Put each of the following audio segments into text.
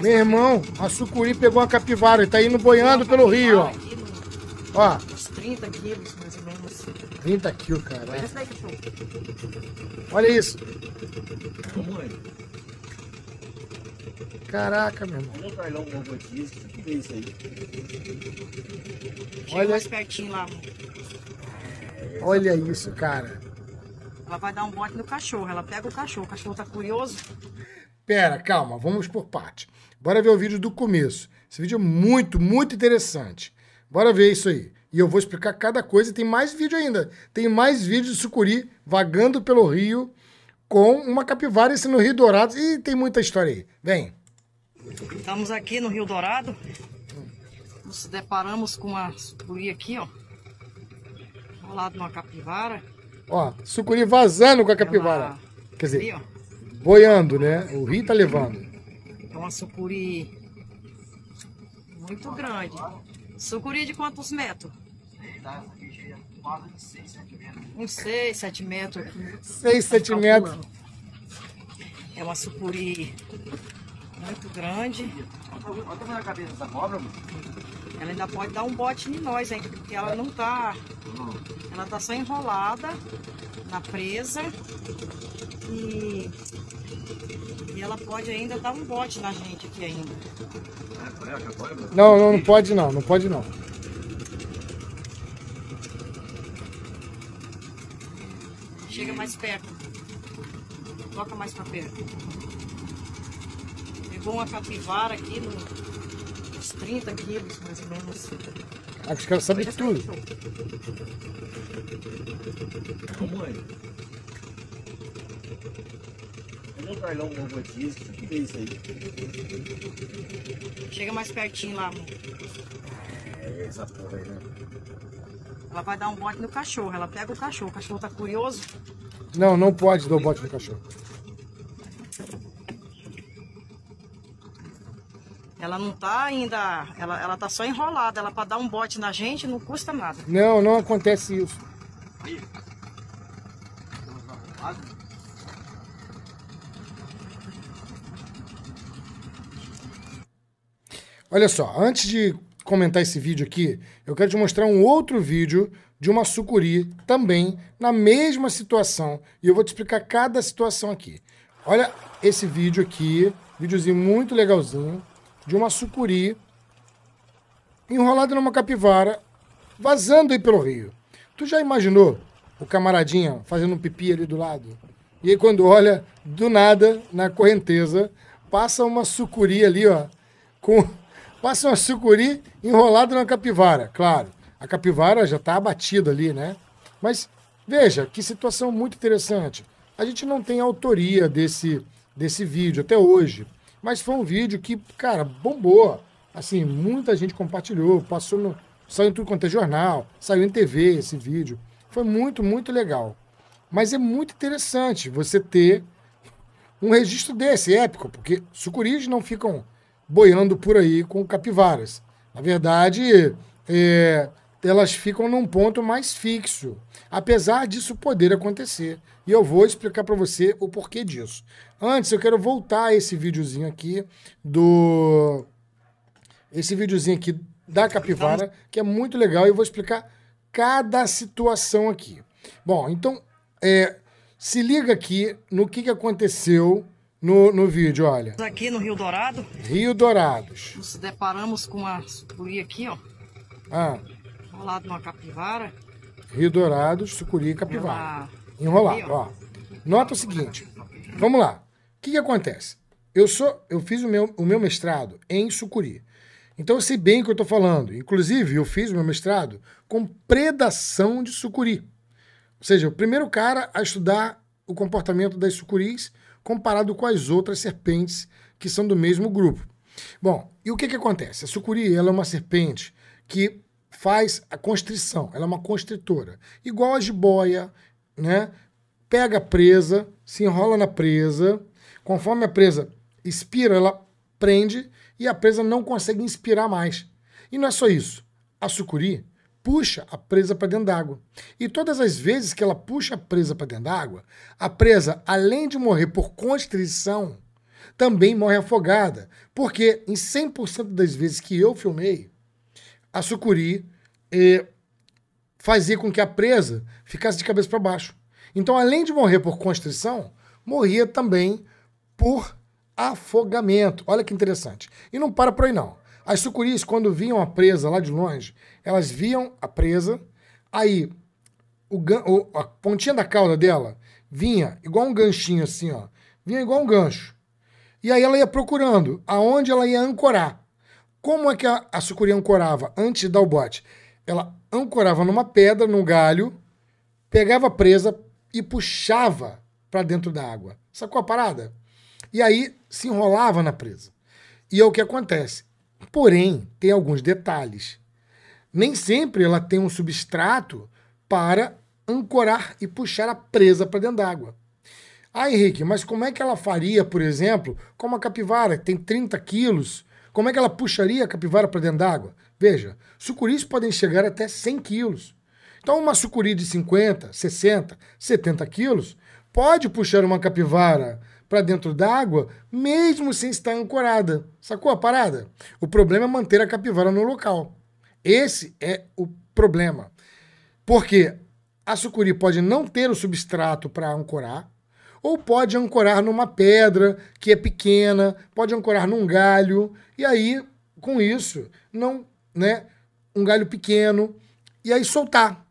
Meu irmão, a sucuri pegou uma capivara e tá indo boiando pelo rio, ó. Ó. Uns 30 quilos, mais ou menos. 30 quilos, cara. Olha isso. Caraca, meu irmão. Olha é Olha mais pertinho lá. Olha isso, cara. Ela vai dar um bote no cachorro, ela pega o cachorro, o cachorro tá curioso. Pera, calma, vamos por parte. Bora ver o vídeo do começo. Esse vídeo é muito, muito interessante. Bora ver isso aí. E eu vou explicar cada coisa. Tem mais vídeo ainda. Tem mais vídeo de sucuri vagando pelo rio com uma capivara esse no Rio Dourado. E tem muita história aí. Vem. Estamos aqui no Rio Dourado. Nos deparamos com uma sucuri aqui, ó. Ao lado de uma capivara. Ó, sucuri vazando com a capivara. Ela... Quer dizer, boiando, né? O rio tá levando uma sucuri muito grande. Sucuri é de quantos metros? Uns 6, 7 metros. 6, 7 metros. É uma sucuri muito grande. Olha a cabeça dessa cobra, mano. Ela ainda pode dar um bote em nós hein? porque ela não tá. Ela tá só enrolada na presa e, e ela pode ainda dar um bote na gente aqui ainda. Não, não, não pode não, não pode não. Chega mais perto. Toca mais pra perto. Pegou uma capivara aqui no. 30 quilos, mais ou menos. Ah, os caras sabem tudo. Tamanho. Vamos um carlão novo aqui, O que é isso aí. Chega mais pertinho lá, amor. É, essa porra aí, né? Ela vai dar um bote no cachorro, ela pega o cachorro, o cachorro tá curioso. Não, não pode dar o bote no cachorro. Ela não tá ainda, ela, ela tá só enrolada, ela para dar um bote na gente não custa nada. Não, não acontece isso. Olha só, antes de comentar esse vídeo aqui, eu quero te mostrar um outro vídeo de uma sucuri também na mesma situação e eu vou te explicar cada situação aqui. Olha esse vídeo aqui, videozinho muito legalzinho de uma sucuri enrolada numa capivara, vazando aí pelo rio. Tu já imaginou o camaradinha fazendo um pipi ali do lado? E aí quando olha, do nada, na correnteza, passa uma sucuri ali, ó, com passa uma sucuri enrolada na capivara, claro. A capivara já está abatida ali, né? Mas veja que situação muito interessante. A gente não tem autoria desse desse vídeo até hoje. Mas foi um vídeo que, cara, bombou. Assim, muita gente compartilhou, passou no. Saiu em tudo quanto é jornal, saiu em TV esse vídeo. Foi muito, muito legal. Mas é muito interessante você ter um registro desse, é épico, porque sucuris não ficam boiando por aí com capivaras. Na verdade, é, elas ficam num ponto mais fixo, apesar disso poder acontecer. E eu vou explicar para você o porquê disso. Antes, eu quero voltar a esse videozinho aqui do. Esse videozinho aqui da capivara, que é muito legal, e eu vou explicar cada situação aqui. Bom, então, é, se liga aqui no que, que aconteceu no, no vídeo, olha. Aqui no Rio Dourado. Rio Dourados. Nos deparamos com a sucuri aqui, ó. Ah enrolado numa capivara. Rio Dourado, sucuri e capivara. Ela... Enrolado, Aqui, ó. ó. Nota o seguinte. Vamos lá. O que, que acontece? Eu sou, eu fiz o meu, o meu mestrado em sucuri. Então eu sei bem o que eu estou falando. Inclusive, eu fiz o meu mestrado com predação de sucuri. Ou seja, o primeiro cara a estudar o comportamento das sucuris comparado com as outras serpentes que são do mesmo grupo. Bom, e o que, que acontece? A sucuri ela é uma serpente que faz a constrição, ela é uma constritora. Igual a jiboia, né? Pega a presa, se enrola na presa, conforme a presa expira, ela prende e a presa não consegue inspirar mais. E não é só isso. A sucuri puxa a presa para dentro d'água. E todas as vezes que ela puxa a presa para dentro d'água, a presa, além de morrer por constrição, também morre afogada. Porque em 100% das vezes que eu filmei, a sucuri fazia com que a presa ficasse de cabeça para baixo. Então, além de morrer por constrição, morria também por afogamento. Olha que interessante. E não para por aí, não. As sucuris, quando viam a presa lá de longe, elas viam a presa, aí o, o, a pontinha da cauda dela vinha igual um ganchinho assim, ó. Vinha igual um gancho. E aí ela ia procurando aonde ela ia ancorar. Como é que a, a sucuri ancorava antes de dar o bote? Ela ancorava numa pedra, num galho, pegava a presa e puxava para dentro da água. Sacou a parada? E aí se enrolava na presa. E é o que acontece. Porém, tem alguns detalhes. Nem sempre ela tem um substrato para ancorar e puxar a presa para dentro d'água. Ah, Henrique, mas como é que ela faria, por exemplo, com uma capivara que tem 30 quilos como é que ela puxaria a capivara para dentro d'água? Veja, sucuris podem chegar até 100 quilos. Então, uma sucuri de 50, 60, 70 quilos pode puxar uma capivara para dentro d'água, mesmo sem estar ancorada. Sacou a parada? O problema é manter a capivara no local. Esse é o problema. Porque a sucuri pode não ter o substrato para ancorar, ou pode ancorar numa pedra que é pequena, pode ancorar num galho, e aí, com isso, não, né, um galho pequeno, e aí soltar.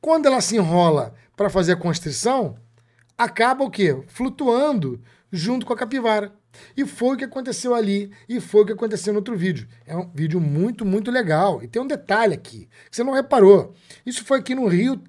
Quando ela se enrola para fazer a constrição, acaba o quê? Flutuando junto com a capivara. E foi o que aconteceu ali, e foi o que aconteceu no outro vídeo. É um vídeo muito, muito legal. E tem um detalhe aqui, que você não reparou. Isso foi aqui no Rio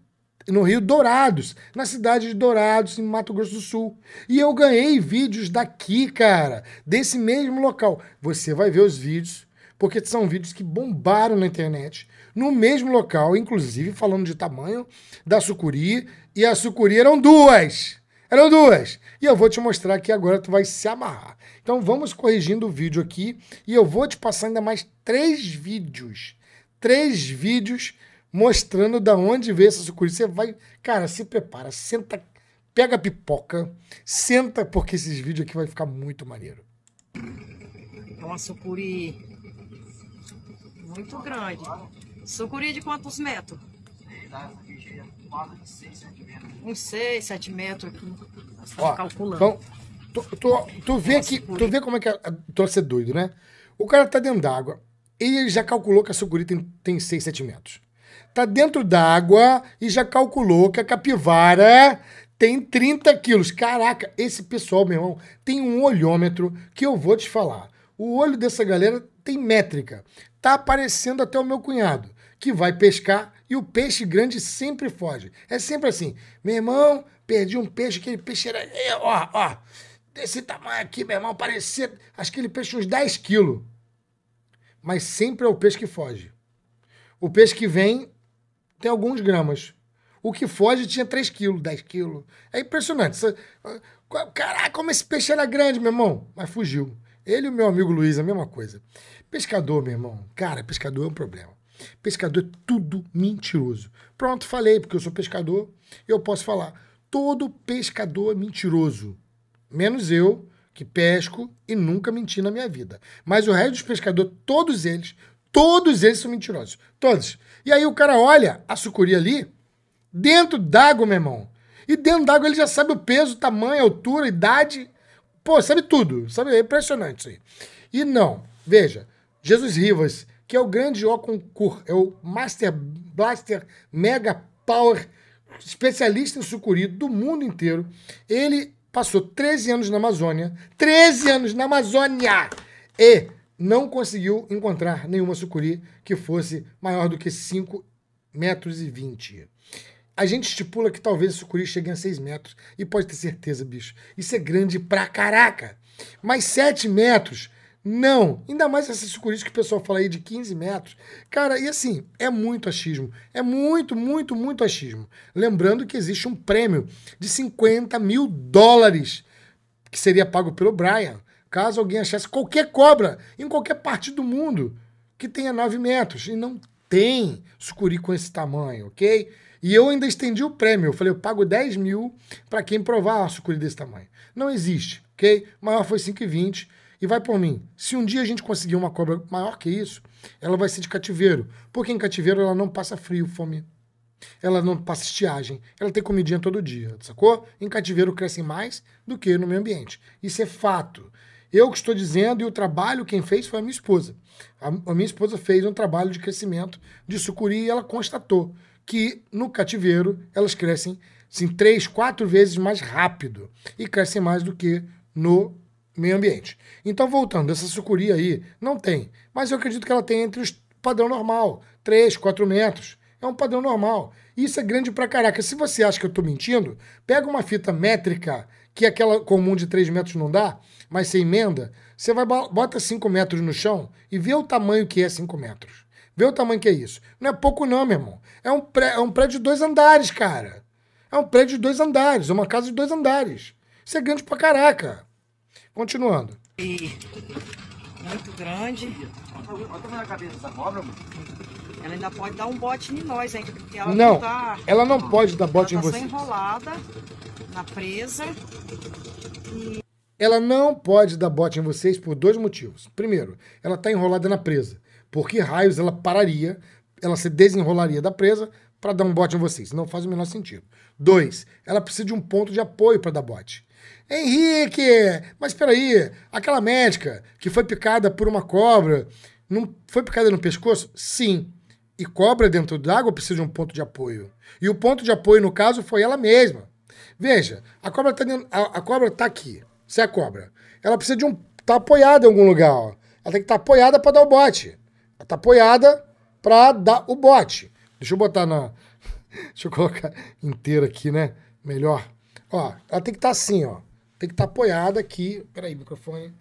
no Rio Dourados, na cidade de Dourados, em Mato Grosso do Sul. E eu ganhei vídeos daqui, cara, desse mesmo local. Você vai ver os vídeos, porque são vídeos que bombaram na internet, no mesmo local, inclusive falando de tamanho da sucuri, e a sucuri eram duas. Eram duas. E eu vou te mostrar que agora tu vai se amarrar. Então vamos corrigindo o vídeo aqui e eu vou te passar ainda mais três vídeos. Três vídeos mostrando da onde vem essa sucuri. Você vai, cara, se prepara, senta, pega a pipoca, senta, porque esses vídeos aqui vai ficar muito maneiro. É uma sucuri muito grande. Sucuri é de quantos metros? Uns 6, 7 metros aqui. Ó, calculando. Então, tu, tu, tu vê que, tu vê como é que é, tô ser doido, né? O cara tá dentro d'água. Ele já calculou que a sucuri tem, tem 6, 7 metros. Tá dentro d'água e já calculou que a capivara tem 30 quilos. Caraca, esse pessoal, meu irmão, tem um olhômetro que eu vou te falar. O olho dessa galera tem métrica. Tá aparecendo até o meu cunhado, que vai pescar e o peixe grande sempre foge. É sempre assim. Meu irmão, perdi um peixe, aquele peixe era. É, ó, ó, desse tamanho aqui, meu irmão, parecia. Acho que ele peixe uns 10 quilos. Mas sempre é o peixe que foge. O peixe que vem tem alguns gramas. O que foge tinha 3 quilos, 10 quilos. É impressionante. Ah, caraca, como esse peixe era grande, meu irmão. Mas fugiu. Ele e o meu amigo Luiz, a mesma coisa. Pescador, meu irmão. Cara, pescador é um problema. Pescador é tudo mentiroso. Pronto, falei, porque eu sou pescador. Eu posso falar. Todo pescador é mentiroso. Menos eu, que pesco e nunca menti na minha vida. Mas o resto dos pescadores, todos eles, Todos eles são mentirosos. Todos. E aí o cara olha a sucuri ali, dentro d'água, meu irmão. E dentro d'água ele já sabe o peso, o tamanho, a altura, a idade. Pô, sabe tudo. Sabe? É impressionante isso aí. E não, veja, Jesus Rivas, que é o grande O é o Master Blaster Mega Power, especialista em sucuri do mundo inteiro, ele passou 13 anos na Amazônia. 13 anos na Amazônia! E não conseguiu encontrar nenhuma sucuri que fosse maior do que 5 metros e 20. A gente estipula que talvez a sucuri chegue a 6 metros, e pode ter certeza, bicho. Isso é grande pra caraca! Mas 7 metros, não! Ainda mais essas sucuris que o pessoal fala aí de 15 metros. Cara, e assim, é muito achismo. É muito, muito, muito achismo. Lembrando que existe um prêmio de 50 mil dólares que seria pago pelo Brian Caso alguém achasse qualquer cobra em qualquer parte do mundo que tenha 9 metros. E não tem sucuri com esse tamanho, ok? E eu ainda estendi o prêmio. Eu falei, eu pago 10 mil para quem provar a sucuri desse tamanho. Não existe, ok? maior foi 5,20 e vai por mim. Se um dia a gente conseguir uma cobra maior que isso, ela vai ser de cativeiro. Porque em cativeiro ela não passa frio, fome. Ela não passa estiagem. Ela tem comidinha todo dia, sacou? Em cativeiro crescem mais do que no meio ambiente. Isso é fato eu que estou dizendo e o trabalho quem fez foi a minha esposa. A, a minha esposa fez um trabalho de crescimento de sucuri e ela constatou que no cativeiro elas crescem assim, três, quatro vezes mais rápido e crescem mais do que no meio ambiente. Então, voltando, essa sucuri aí não tem, mas eu acredito que ela tem entre os padrão normal, 3, 4 metros. É um padrão normal. Isso é grande pra caraca. Se você acha que eu tô mentindo, pega uma fita métrica, que é aquela comum de 3 metros não dá, mas sem emenda, você vai bota 5 metros no chão e vê o tamanho que é 5 metros. Vê o tamanho que é isso. Não é pouco não, meu irmão. É um, pré, é um prédio de dois andares, cara. É um prédio de dois andares, é uma casa de dois andares. Isso é grande pra caraca. Continuando. Muito grande. Olha o tamanho da cabeça dessa cobra, Ela ainda pode dar um bote em nós ainda, porque ela não, tá... Ela não pode dar bote ela em tá você. Ela enrolada na presa. E ela não pode dar bote em vocês por dois motivos. Primeiro, ela está enrolada na presa. porque raios ela pararia, ela se desenrolaria da presa para dar um bote em vocês? Não faz o menor sentido. Dois, ela precisa de um ponto de apoio para dar bote. Henrique, mas espera aí, aquela médica que foi picada por uma cobra, não foi picada no pescoço? Sim. E cobra dentro d'água precisa de um ponto de apoio. E o ponto de apoio, no caso, foi ela mesma. Veja, a cobra está tá aqui. Você é a cobra. Ela precisa de um. tá apoiada em algum lugar, ó. Ela tem que estar tá apoiada para dar o bote. Ela tá apoiada para dar o bote. Deixa eu botar na. Deixa eu colocar inteira aqui, né? Melhor. Ó, ela tem que estar tá assim, ó. Tem que estar tá apoiada aqui. Peraí, microfone.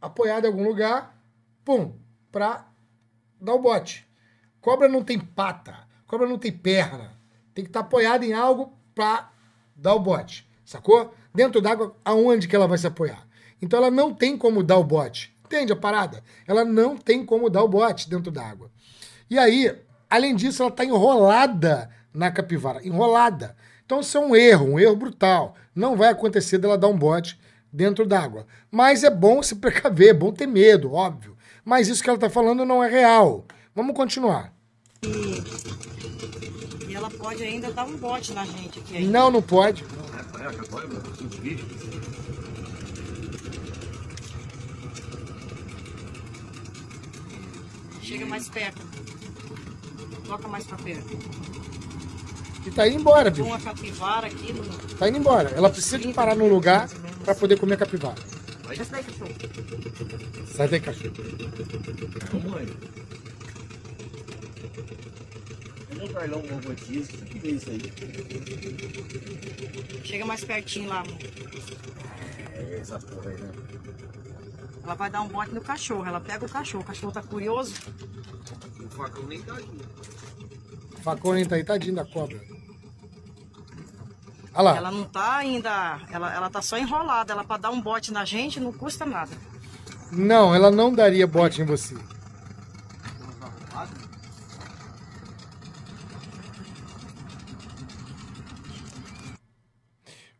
Apoiada em algum lugar. Pum. Pra dar o bote. Cobra não tem pata. Cobra não tem perna. Tem que estar tá apoiada em algo pra dar o bote. Sacou? dentro d'água, aonde que ela vai se apoiar? Então ela não tem como dar o bote. Entende a parada? Ela não tem como dar o bote dentro d'água. E aí, além disso, ela está enrolada na capivara. Enrolada. Então isso é um erro, um erro brutal. Não vai acontecer dela dar um bote dentro d'água. Mas é bom se precaver, é bom ter medo, óbvio. Mas isso que ela está falando não é real. Vamos continuar. Pode ainda dar um bote na gente aqui. Ainda. Não, não pode. Chega mais perto. Toca mais pra perto. E tá indo embora, viu? Uma capivara aqui. No... Tá indo embora. Ela precisa de parar num lugar pra poder comer a capivara. Sai daí, cachorro. Sai daí, cachorro. Tamanho. Carlão Novo aqui, que é isso aí. Chega mais pertinho lá, amor. É essa porra aí, né? Ela vai dar um bote no cachorro, ela pega o cachorro, o cachorro tá curioso. O facão nem tá aí. facão nem tá aí, tadinho da cobra. Olha lá. Ela não tá ainda, ela, ela tá só enrolada, ela pra dar um bote na gente não custa nada. Não, ela não daria bote em você.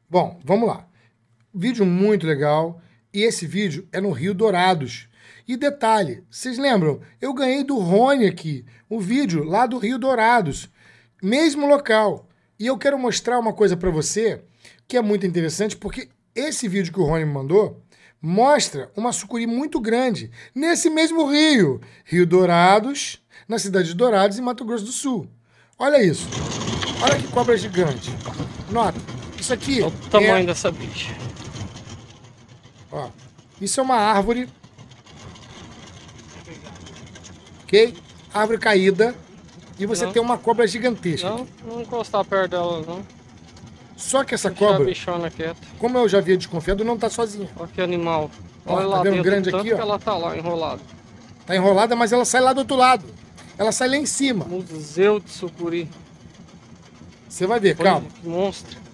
Bom, vamos lá. Vídeo muito legal. E esse vídeo é no Rio Dourados. E detalhe, vocês lembram? Eu ganhei do Rony aqui, um vídeo lá do Rio Dourados. Mesmo local. E eu quero mostrar uma coisa para você que é muito interessante, porque esse vídeo que o Rony me mandou mostra uma sucuri muito grande nesse mesmo rio, Rio Dourados, na cidade de Dourados, em Mato Grosso do Sul. Olha isso. Olha que cobra gigante. Nota, isso aqui. Olha é o tamanho é... dessa bicha. Ó, isso é uma árvore. Ok? Árvore caída. E você não. tem uma cobra gigantesca. Não, não encostar perto dela, não. Só que essa cobra. bichona Como eu já havia desconfiado, não tá sozinha. Olha que animal. Olha, Olha tá lá tá vendo grande aqui, ó. ela tá lá enrolada. Tá enrolada, mas ela sai lá do outro lado. Ela sai lá em cima. Museu de Sucuri. Você vai ver, Foi, calma. Que monstro.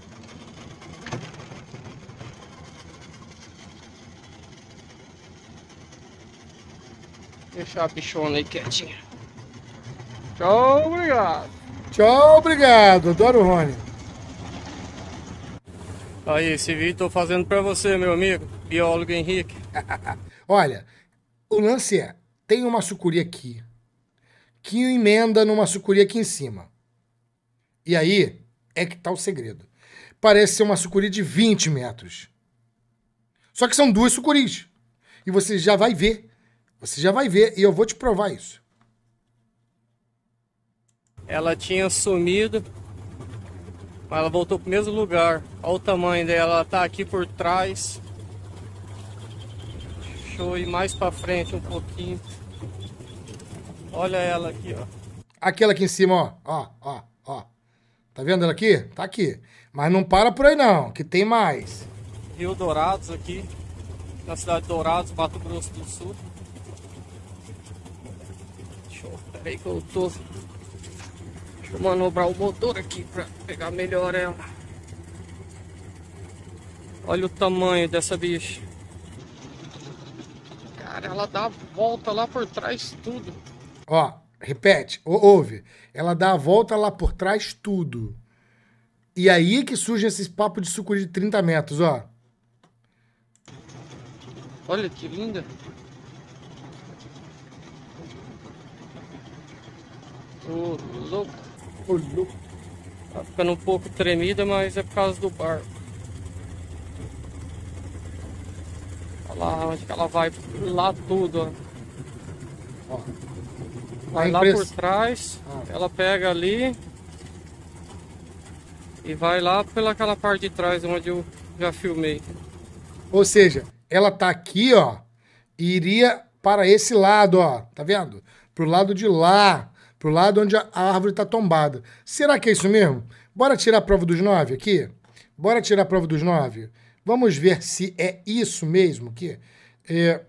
Deixar a bichona aí quietinha. Tchau, obrigado. Tchau, obrigado. Adoro o Rony. Aí, esse vídeo estou fazendo para você, meu amigo, biólogo Henrique. Olha, o lance é, tem uma sucuri aqui, que emenda numa sucuri aqui em cima. E aí é que tá o segredo. Parece ser uma sucuri de 20 metros. Só que são duas sucuris. E você já vai ver você já vai ver e eu vou te provar isso. Ela tinha sumido, mas ela voltou pro mesmo lugar. Olha o tamanho dela, ela tá aqui por trás. Deixa eu ir mais pra frente um pouquinho. Olha ela aqui, ó. Aquela aqui em cima, ó. Ó, ó, ó. Tá vendo ela aqui? Tá aqui. Mas não para por aí não, que tem mais. Rio Dourados aqui, na cidade de Dourados, Mato Grosso do Sul. Peraí que eu tô Deixa eu manobrar o motor aqui pra pegar melhor ela Olha o tamanho dessa bicha Cara, ela dá a volta lá por trás tudo Ó, repete, ouve Ela dá a volta lá por trás tudo E aí que surge esses papo de suco de 30 metros, ó Olha que linda Ô, louco. Ô, louco. Tá ficando um pouco tremida, mas é por causa do barco. Olha lá onde que ela vai. Lá tudo, ó. Vai lá por trás. Ah. Ela pega ali. E vai lá pelaquela parte de trás onde eu já filmei. Ou seja, ela tá aqui, ó. E iria para esse lado, ó. Tá vendo? Pro lado de lá para o lado onde a árvore está tombada. Será que é isso mesmo? Bora tirar a prova dos nove aqui? Bora tirar a prova dos nove? Vamos ver se é isso mesmo aqui. É,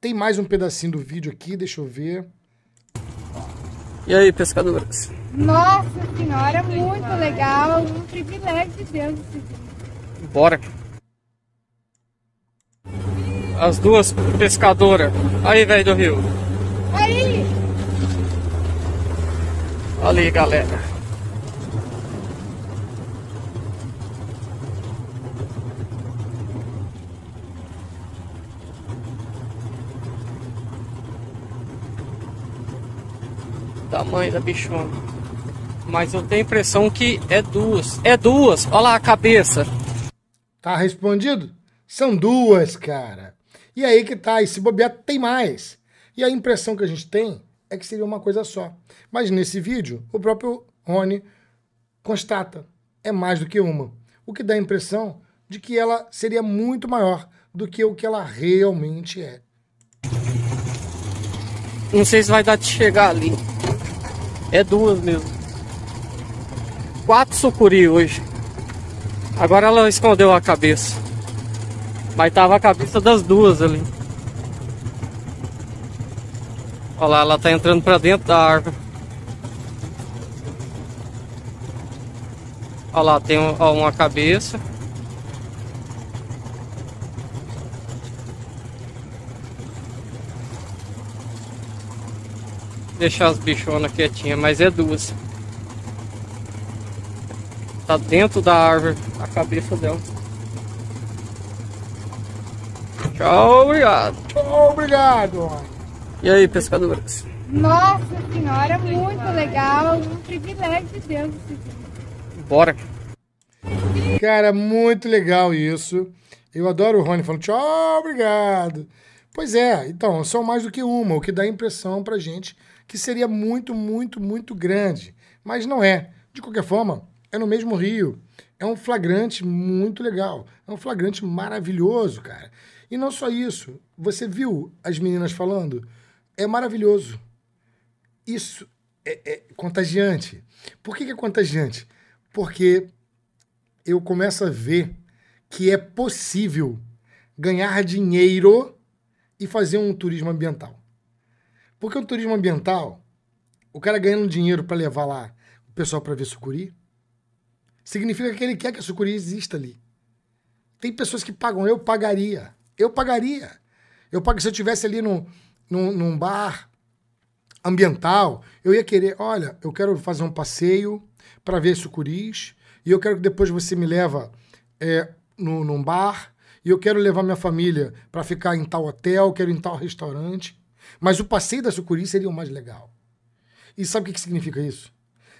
tem mais um pedacinho do vídeo aqui, deixa eu ver. E aí, pescadoras Nossa senhora, é muito legal, é um privilégio de Deus Bora. As duas pescadoras. Aí, velho do rio. ali, galera. Tamanho da bichona. Mas eu tenho a impressão que é duas. É duas. Olha lá a cabeça. Tá respondido? São duas, cara. E aí que tá, e se bobear tem mais. E a impressão que a gente tem é que seria uma coisa só. Mas nesse vídeo, o próprio Rony constata, é mais do que uma. O que dá a impressão de que ela seria muito maior do que o que ela realmente é. Não sei se vai dar de chegar ali. É duas mesmo. Quatro sucuri hoje. Agora ela escondeu a cabeça. Mas tava a cabeça das duas ali. Olha lá, ela tá entrando para dentro da árvore. Olha lá, tem uma cabeça. Deixar as bichonas quietinhas, mas é duas. Tá dentro da árvore a cabeça dela. Tchau, obrigado. Tchau, obrigado. E aí, pescadoras? Nossa senhora, muito legal. Um privilégio de Deus. Bora. Cara, muito legal isso. Eu adoro o Rony falando tchau, obrigado. Pois é, então, são mais do que uma, o que dá a impressão pra gente que seria muito, muito, muito grande. Mas não é. De qualquer forma, é no mesmo rio. É um flagrante muito legal. É um flagrante maravilhoso, cara. E não só isso. Você viu as meninas falando? é maravilhoso. Isso é, é contagiante. Por que, que é contagiante? Porque eu começo a ver que é possível ganhar dinheiro e fazer um turismo ambiental. Porque o turismo ambiental, o cara ganhando dinheiro para levar lá o pessoal para ver sucuri, significa que ele quer que a sucuri exista ali. Tem pessoas que pagam, eu pagaria. Eu pagaria. Eu pago se eu tivesse ali no, num, num bar ambiental, eu ia querer, olha, eu quero fazer um passeio para ver sucuris, e eu quero que depois você me leva é, no, num bar, e eu quero levar minha família para ficar em tal hotel, quero ir em tal restaurante. Mas o passeio da sucuri seria o mais legal. E sabe o que, que significa isso?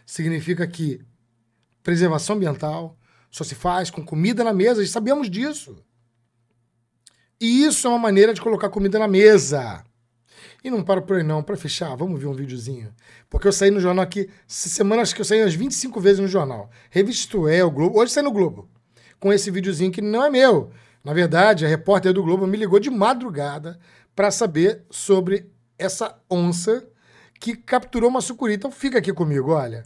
Significa que preservação ambiental só se faz com comida na mesa, e sabemos disso. E isso é uma maneira de colocar comida na mesa. E não paro por aí não, para fechar, ah, vamos ver um videozinho. Porque eu saí no jornal aqui, essa semana acho que eu saí umas 25 vezes no jornal. Revista é o Globo, hoje saiu no Globo. Com esse videozinho que não é meu. Na verdade, a repórter do Globo me ligou de madrugada para saber sobre essa onça que capturou uma sucuri. Então fica aqui comigo, olha.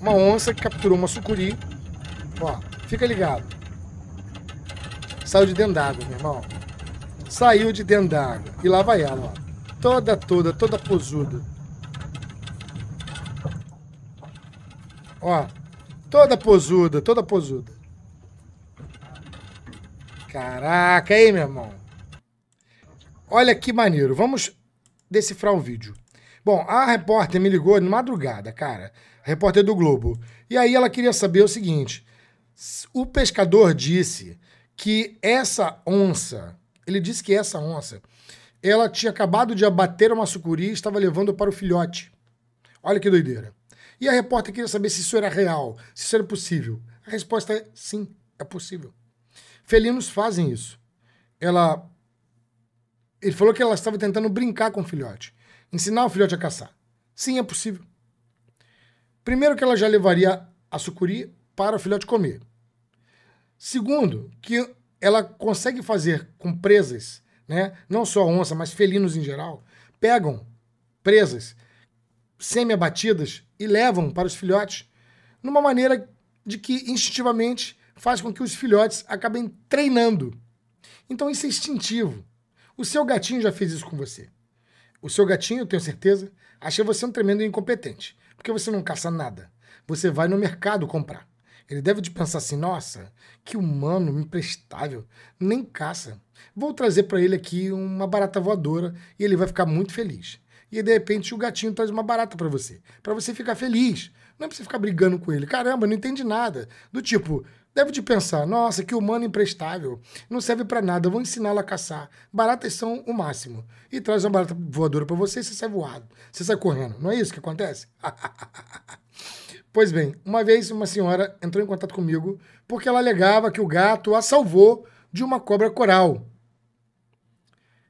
Uma onça que capturou uma sucuri. Ó, fica ligado. Saiu de dentro d'água, meu irmão. Saiu de dentro d'água. E lá vai ela, ó. Toda, toda, toda posuda. Ó. Toda posuda, toda posuda. Caraca, aí, meu irmão. Olha que maneiro. Vamos decifrar o vídeo. Bom, a repórter me ligou de madrugada, cara. A repórter do Globo. E aí ela queria saber o seguinte: o pescador disse que essa onça, ele disse que essa onça, ela tinha acabado de abater uma sucuri e estava levando para o filhote. Olha que doideira. E a repórter queria saber se isso era real, se isso era possível. A resposta é sim, é possível. Felinos fazem isso. Ela. Ele falou que ela estava tentando brincar com o filhote, ensinar o filhote a caçar. Sim, é possível. Primeiro que ela já levaria a sucuri para o filhote comer. Segundo, que ela consegue fazer com presas, né? não só onça, mas felinos em geral, pegam presas semi-abatidas e levam para os filhotes numa maneira de que instintivamente faz com que os filhotes acabem treinando. Então isso é instintivo. O seu gatinho já fez isso com você. O seu gatinho, eu tenho certeza, acha você um tremendo incompetente, porque você não caça nada. Você vai no mercado comprar. Ele deve de pensar assim: nossa, que humano imprestável, nem caça. Vou trazer para ele aqui uma barata voadora e ele vai ficar muito feliz. E de repente o gatinho traz uma barata para você, para você ficar feliz. Não é pra você ficar brigando com ele. Caramba, não entende nada. Do tipo, deve de pensar, nossa, que humano imprestável, não serve para nada, vou ensiná-lo a caçar. Baratas são o máximo. E traz uma barata voadora para você e você sai voado. Você sai correndo. Não é isso que acontece? Pois bem, uma vez uma senhora entrou em contato comigo porque ela alegava que o gato a salvou de uma cobra coral.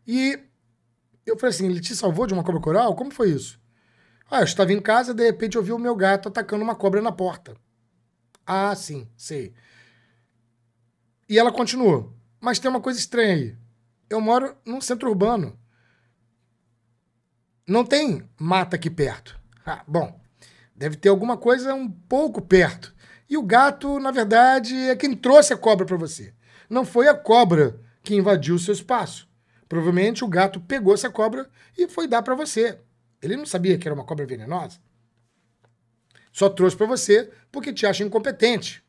E eu falei assim: ele te salvou de uma cobra coral? Como foi isso? Ah, eu estava em casa de repente eu vi o meu gato atacando uma cobra na porta. Ah, sim, sei. E ela continuou: Mas tem uma coisa estranha aí. Eu moro num centro urbano. Não tem mata aqui perto. Ah, bom. Deve ter alguma coisa um pouco perto. E o gato, na verdade, é quem trouxe a cobra para você. Não foi a cobra que invadiu o seu espaço. Provavelmente o gato pegou essa cobra e foi dar para você. Ele não sabia que era uma cobra venenosa. Só trouxe para você porque te acha incompetente.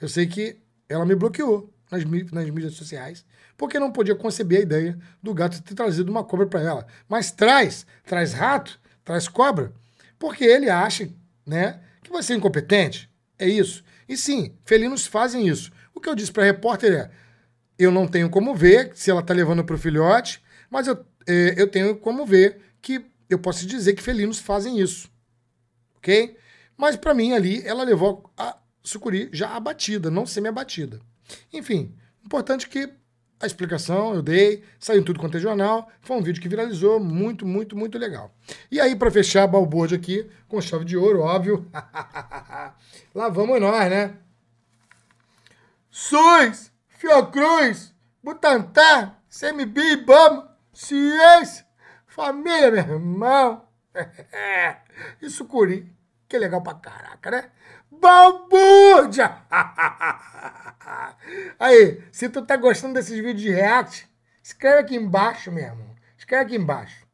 Eu sei que ela me bloqueou nas, nas mídias sociais porque não podia conceber a ideia do gato ter trazido uma cobra para ela. Mas traz, traz rato, traz cobra, porque ele acha né? Que você é incompetente. É isso. E sim, felinos fazem isso. O que eu disse para a repórter é: eu não tenho como ver se ela está levando para o filhote, mas eu, é, eu tenho como ver que eu posso dizer que felinos fazem isso. Ok? Mas para mim ali, ela levou a sucuri já abatida, não semi-abatida. Enfim, importante que a explicação eu dei, saiu tudo quanto é jornal. Foi um vídeo que viralizou, muito, muito, muito legal. E aí, para fechar a balbúrdia aqui, com chave de ouro, óbvio. Lá vamos nós, né? SUS, Fiocruz, Butantá, CMB, Ibama, Ciência, Família, meu irmão. e sucuri, que é legal pra caraca, né? balbúrdia! Aí, se tu tá gostando desses vídeos de react, escreve aqui embaixo, meu irmão. Escreve aqui embaixo.